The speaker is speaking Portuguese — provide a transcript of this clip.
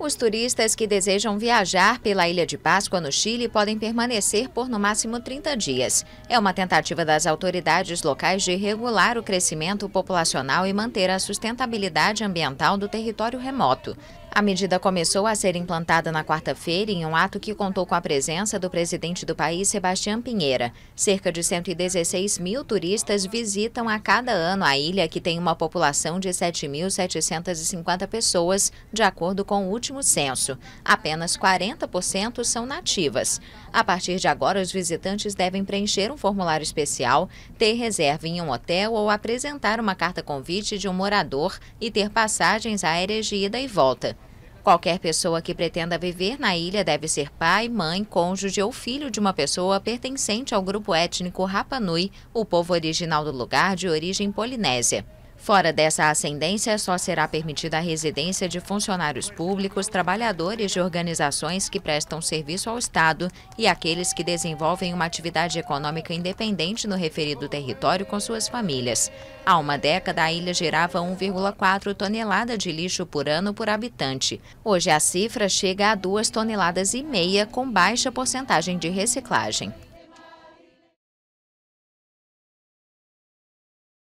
Os turistas que desejam viajar pela Ilha de Páscoa no Chile podem permanecer por no máximo 30 dias. É uma tentativa das autoridades locais de regular o crescimento populacional e manter a sustentabilidade ambiental do território remoto. A medida começou a ser implantada na quarta-feira em um ato que contou com a presença do presidente do país, Sebastião Pinheira. Cerca de 116 mil turistas visitam a cada ano a ilha, que tem uma população de 7.750 pessoas, de acordo com o último censo. Apenas 40% são nativas. A partir de agora, os visitantes devem preencher um formulário especial, ter reserva em um hotel ou apresentar uma carta convite de um morador e ter passagens aéreas de ida e volta. Qualquer pessoa que pretenda viver na ilha deve ser pai, mãe, cônjuge ou filho de uma pessoa pertencente ao grupo étnico Rapanui, o povo original do lugar de origem polinésia. Fora dessa ascendência, só será permitida a residência de funcionários públicos, trabalhadores de organizações que prestam serviço ao Estado e aqueles que desenvolvem uma atividade econômica independente no referido território com suas famílias. Há uma década, a ilha gerava 1,4 tonelada de lixo por ano por habitante. Hoje, a cifra chega a 2 toneladas e meia, com baixa porcentagem de reciclagem.